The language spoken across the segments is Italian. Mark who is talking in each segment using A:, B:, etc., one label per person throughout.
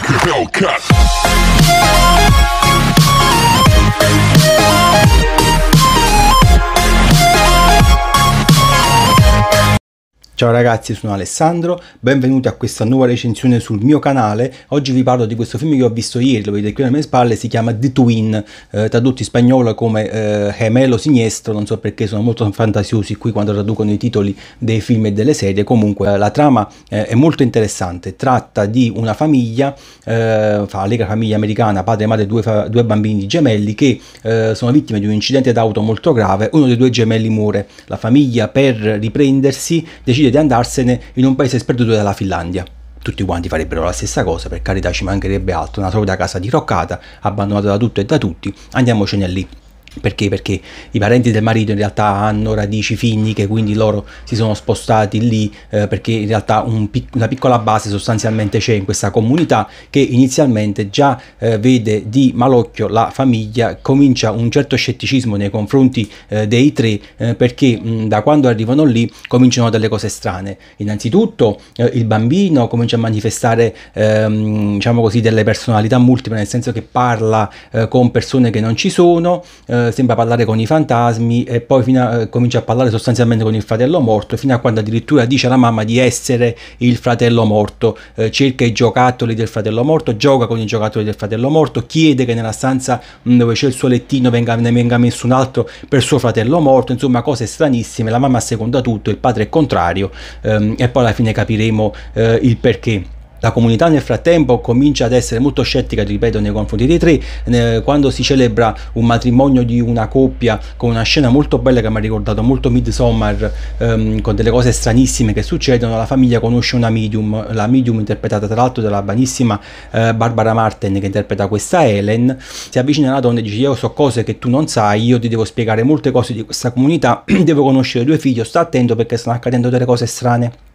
A: like a Hellcat. Ciao ragazzi, sono Alessandro, benvenuti a questa nuova recensione sul mio canale. Oggi vi parlo di questo film che ho visto ieri, lo vedete qui alle mie spalle, si chiama The Twin, eh, tradotto in spagnolo come eh, Gemelo Sinistro, non so perché sono molto fantasiosi qui quando traducono i titoli dei film e delle serie, comunque eh, la trama eh, è molto interessante, tratta di una famiglia, eh, fa l'ega famiglia americana, padre e madre, due, due bambini gemelli che eh, sono vittime di un incidente d'auto molto grave, uno dei due gemelli muore, la famiglia per riprendersi decide decide di andarsene in un paese sperduto della Finlandia. Tutti quanti farebbero la stessa cosa, per carità ci mancherebbe altro, una solita casa diroccata, abbandonata da tutto e da tutti, andiamocene lì. Perché? Perché i parenti del marito in realtà hanno radici finniche, quindi loro si sono spostati lì eh, perché in realtà un pic- una piccola base sostanzialmente c'è in questa comunità che inizialmente già eh, vede di malocchio la famiglia, comincia un certo scetticismo nei confronti eh, dei tre eh, perché mh, mm, da quando arrivano lì cominciano delle cose strane. Innanzitutto eh, il bambino comincia a manifestare ehm, diciamo così delle personalità multiple, nel senso che parla eh, con persone che non ci sono. Eh, sembra parlare con i fantasmi e poi a, eh, comincia a parlare sostanzialmente con il fratello morto, fino a quando addirittura dice alla mamma di essere il fratello morto, eh, cerca i giocattoli del fratello morto, gioca con i giocattoli del fratello morto, chiede che nella stanza mm, dove c'è il suo lettino venga, ne venga messo un altro per suo fratello morto, insomma cose stranissime, la mamma seconda tutto, il padre è contrario ehm, e poi alla fine capiremo eh, il perché. La comunità nel frattempo comincia ad essere molto scettica, ripeto, nei confronti dei tre. Quando si celebra un matrimonio di una coppia con una scena molto bella che mi ha ricordato molto Midsommar, ehm, con delle cose stranissime che succedono, la famiglia conosce una medium, la medium interpretata tra l'altro dalla banissima eh, Barbara Martin che interpreta questa Helen, si avvicina alla donna e dice io so cose che tu non sai, io ti devo spiegare molte cose di questa comunità, devo conoscere due figli, sta attento perché stanno accadendo delle cose strane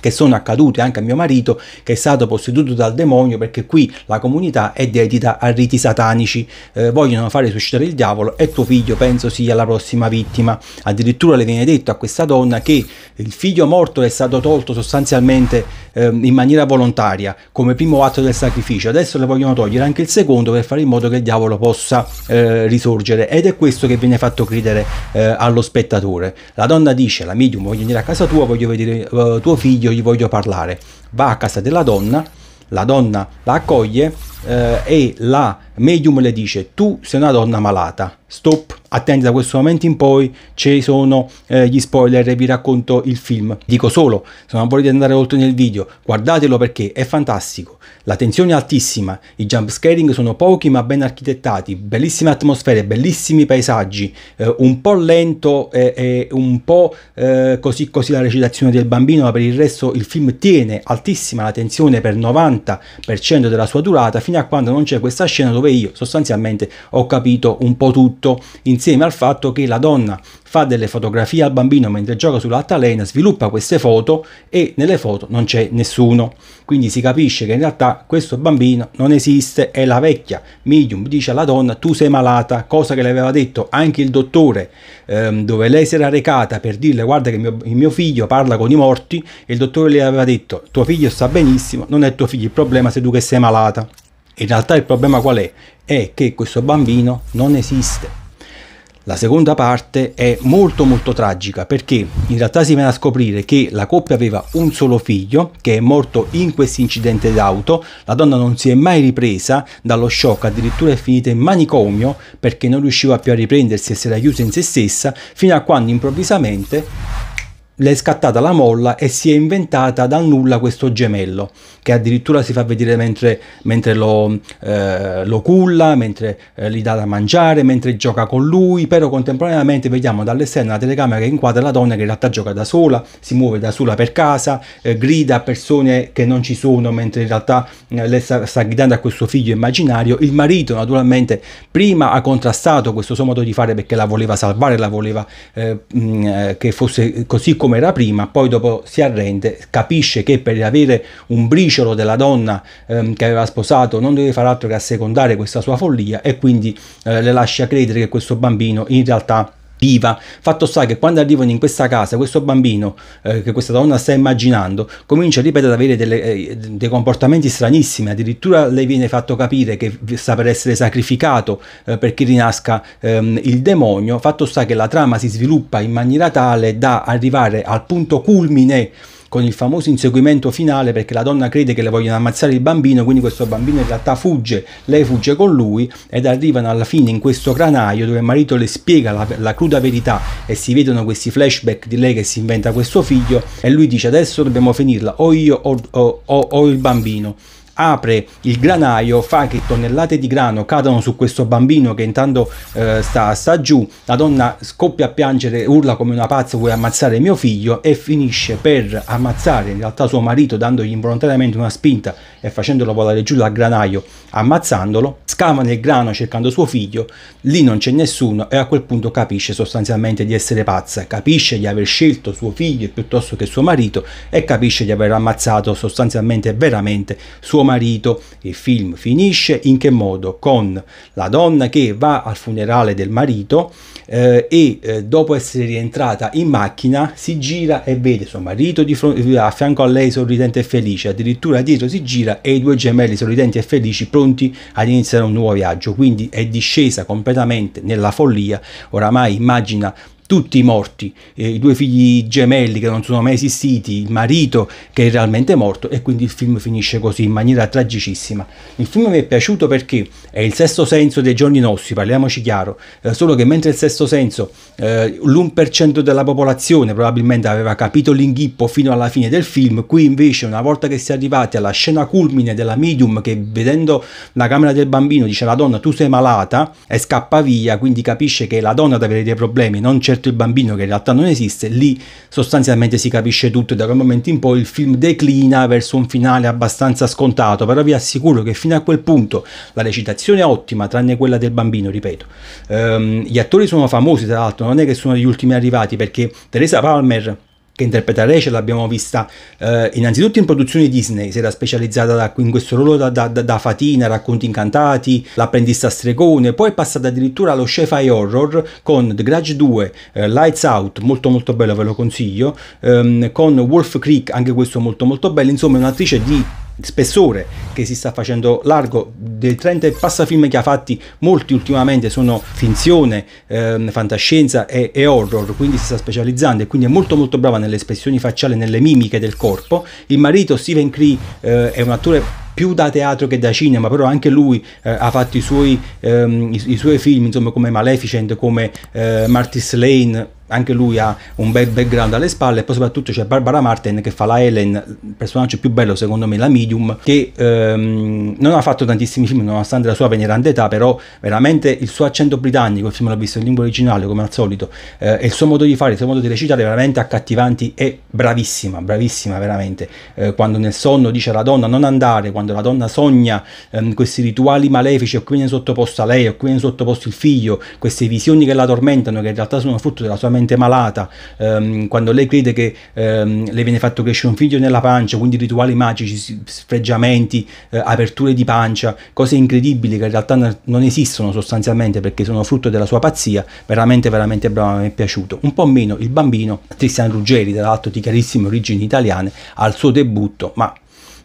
A: che sono accadute anche a mio marito che è stato posseduto dal demonio perché qui la comunità è dedita a riti satanici, eh, vogliono fare suscitare il diavolo e tuo figlio penso sia la prossima vittima. Addirittura le viene detto a questa donna che il figlio morto è stato tolto sostanzialmente eh, in maniera volontaria come primo atto del sacrificio, adesso le vogliono togliere anche il secondo per fare in modo che il diavolo possa eh, risorgere ed è questo che viene fatto credere eh, allo spettatore. La donna dice, la medium voglio venire a casa tua, voglio vedere eh, tuo figlio io gli voglio parlare. Va a casa della donna, la donna la accoglie eh, e la medium le dice tu sei una donna malata, stop, attenti da questo momento in poi, ci sono eh, gli spoiler e vi racconto il film. Dico solo, se non volete andare oltre nel video, guardatelo perché è fantastico. La tensione è altissima, i jump scaring sono pochi ma ben architettati, bellissime atmosfere, bellissimi paesaggi, eh, un po' lento e, e un po' eh, così così la recitazione del bambino, ma per il resto il film tiene altissima la tensione per 90% della sua durata fino a quando non c'è questa scena dove io sostanzialmente ho capito un po' tutto, insieme al fatto che la donna fa delle fotografie al bambino mentre gioca sull'altalena, sviluppa queste foto e nelle foto non c'è nessuno. Quindi si capisce che in realtà questo bambino non esiste, è la vecchia. Medium dice alla donna tu sei malata, cosa che le aveva detto anche il dottore ehm, dove lei si era recata per dirle guarda che mio, il mio figlio parla con i morti e il dottore le aveva detto tuo figlio sta benissimo, non è tuo figlio il problema sei tu che sei malata. In realtà il problema qual è? È che questo bambino non esiste. La seconda parte è molto molto tragica perché in realtà si viene a scoprire che la coppia aveva un solo figlio che è morto in questo incidente d'auto, la donna non si è mai ripresa dallo shock, addirittura è finita in manicomio perché non riusciva più a riprendersi e si era chiusa in se stessa fino a quando improvvisamente le è scattata la molla e si è inventata dal nulla questo gemello che addirittura si fa vedere mentre, mentre lo, eh, lo, culla, mentre eh, gli dà da mangiare, mentre gioca con lui, però contemporaneamente vediamo dall'esterno la telecamera che inquadra la donna che in realtà gioca da sola, si muove da sola per casa, eh, grida a persone che non ci sono mentre in realtà eh, lei sta, sta, gridando a questo figlio immaginario, il marito naturalmente prima ha contrastato questo suo modo di fare perché la voleva salvare, la voleva eh, mh, eh, che fosse così come come era prima, poi dopo si arrende, capisce che per avere un briciolo della donna ehm, che aveva sposato non deve fare altro che assecondare questa sua follia e quindi eh, le lascia credere che questo bambino in realtà viva. Fatto sta che quando arrivano in questa casa, questo bambino eh, che questa donna sta immaginando comincia, ripeto, ad avere delle, eh, dei comportamenti stranissimi, addirittura le viene fatto capire che sta per essere sacrificato eh, perché rinasca ehm, il demonio. Fatto sta che la trama si sviluppa in maniera tale da arrivare al punto culmine con il famoso inseguimento finale perché la donna crede che le vogliono ammazzare il bambino, quindi questo bambino in realtà fugge, lei fugge con lui ed arrivano alla fine in questo granaio dove il marito le spiega la, la cruda verità e si vedono questi flashback di lei che si inventa questo figlio e lui dice adesso dobbiamo finirla o io o, o, o, o il bambino apre il granaio, fa che tonnellate di grano cadano su questo bambino che intanto eh, sta, sta giù, la donna scoppia a piangere, urla come una pazza, vuole ammazzare mio figlio e finisce per ammazzare in realtà suo marito dandogli involontariamente una spinta e facendolo volare giù dal granaio, ammazzandolo, scava nel grano cercando suo figlio, lì non c'è nessuno e a quel punto capisce sostanzialmente di essere pazza, capisce di aver scelto suo figlio piuttosto che suo marito e capisce di aver ammazzato sostanzialmente veramente suo marito marito. Il film finisce in che modo? Con la donna che va al funerale del marito eh, e eh, dopo essere rientrata in macchina si gira e vede suo marito di fronte, eh, a fianco a lei sorridente e felice, addirittura dietro si gira e i due gemelli sorridenti e felici pronti ad iniziare un nuovo viaggio. Quindi è discesa completamente nella follia, oramai immagina tutti i morti, eh, i due figli gemelli che non sono mai esistiti, il marito che è realmente morto e quindi il film finisce così in maniera tragicissima. Il film mi è piaciuto perché è il sesto senso dei giorni nostri, parliamoci chiaro, eh, solo che mentre il sesto senso eh, l'1% della popolazione probabilmente aveva capito l'inghippo fino alla fine del film, qui invece una volta che si è arrivati alla scena culmine della medium che vedendo la camera del bambino dice la donna tu sei malata e scappa via, quindi capisce che è la donna ad avere dei problemi, non certamente concetto il bambino che in realtà non esiste, lì sostanzialmente si capisce tutto e da quel momento in poi il film declina verso un finale abbastanza scontato, però vi assicuro che fino a quel punto la recitazione è ottima, tranne quella del bambino, ripeto. Um, gli attori sono famosi, tra l'altro, non è che sono gli ultimi arrivati perché Teresa Palmer che interpreta Rachel, l'abbiamo vista eh, innanzitutto in produzioni Disney, si era specializzata da, in questo ruolo da, da, da, Fatina, Racconti Incantati, L'apprendista stregone, poi è passata addirittura allo sci horror con The Grudge 2, eh, Lights Out, molto molto bello ve lo consiglio, ehm, con Wolf Creek, anche questo molto molto bello, insomma è un'attrice di spessore che si sta facendo largo dei 30 passafilm che ha fatti molti ultimamente sono finzione ehm, fantascienza e, e, horror quindi si sta specializzando e quindi è molto molto brava nelle espressioni facciali nelle mimiche del corpo il marito Steven Cree eh, è un attore più da teatro che da cinema, però anche lui eh, ha fatto i suoi, ehm, i, i suoi, film, insomma, come Maleficent, come eh, Martis Lane, anche lui ha un bel background alle spalle e poi soprattutto c'è Barbara Martin che fa la Helen, il personaggio più bello secondo me, la medium, che ehm, non ha fatto tantissimi film nonostante la sua veneranda età, però veramente il suo accento britannico, il film l'ho visto in lingua originale come al solito, eh, e il suo modo di fare, il suo modo di recitare veramente accattivanti e bravissima, bravissima veramente. Eh, quando nel sonno dice alla donna non andare, quando la donna sogna ehm, questi rituali malefici o qui viene sottoposta lei o qui viene sottoposto il figlio, queste visioni che la tormentano che in realtà sono frutto della sua mente mentalmente malata, ehm, quando lei crede che ehm, le viene fatto crescere un figlio nella pancia, quindi rituali magici, sfregiamenti, eh, aperture di pancia, cose incredibili che in realtà non esistono sostanzialmente perché sono frutto della sua pazzia, veramente veramente brava, mi è piaciuto. Un po' meno il bambino Cristian Ruggeri, dall'alto di chiarissime origini italiane, al suo debutto, ma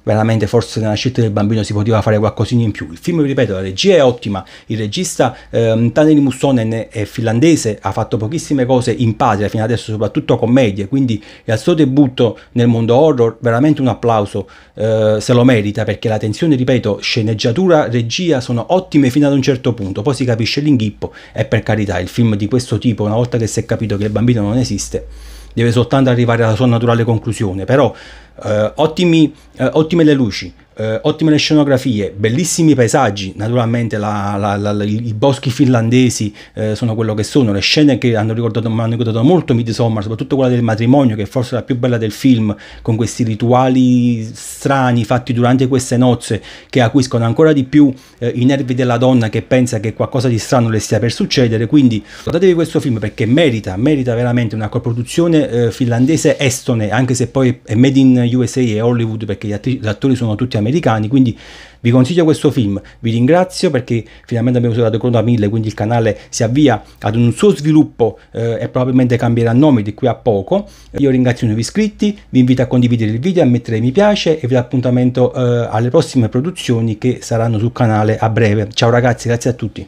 A: veramente forse nella scelta del bambino si poteva fare qualcosina in più. Il film, ripeto, la regia è ottima, il regista ehm, Taneli Mussonen è finlandese, ha fatto pochissime cose in patria fino adesso, soprattutto commedie, quindi al suo debutto nel mondo horror veramente un applauso, eh, se lo merita perché la tensione, ripeto, sceneggiatura, regia sono ottime fino ad un certo punto, poi si capisce l'inghippo e per carità il film di questo tipo, una volta che si è capito che il bambino non esiste, deve soltanto arrivare alla sua naturale conclusione, però eh, ottimi, eh, ottime le luci, eh, ottime scenografie, bellissimi paesaggi, naturalmente la, la, la, i boschi finlandesi eh, sono quello che sono, le scene che hanno ricordato, mi hanno ricordato molto Midsommar, soprattutto quella del matrimonio che è forse la più bella del film, con questi rituali strani fatti durante queste nozze che acuiscono ancora di più eh, i nervi della donna che pensa che qualcosa di strano le stia per succedere, quindi guardatevi questo film perché merita, merita veramente una coproduzione eh, finlandese-estone, anche se poi è made in USA e Hollywood perché gli, att- gli attori sono tutti americani americani, quindi vi consiglio questo film, vi ringrazio perché finalmente abbiamo usato Crota 1000, quindi il canale si avvia ad un suo sviluppo eh, e probabilmente cambierà nome di qui a poco. Io ringrazio i nuovi iscritti, vi invito a condividere il video, a mettere mi piace e vi do appuntamento eh, alle prossime produzioni che saranno sul canale a breve. Ciao ragazzi, grazie a tutti.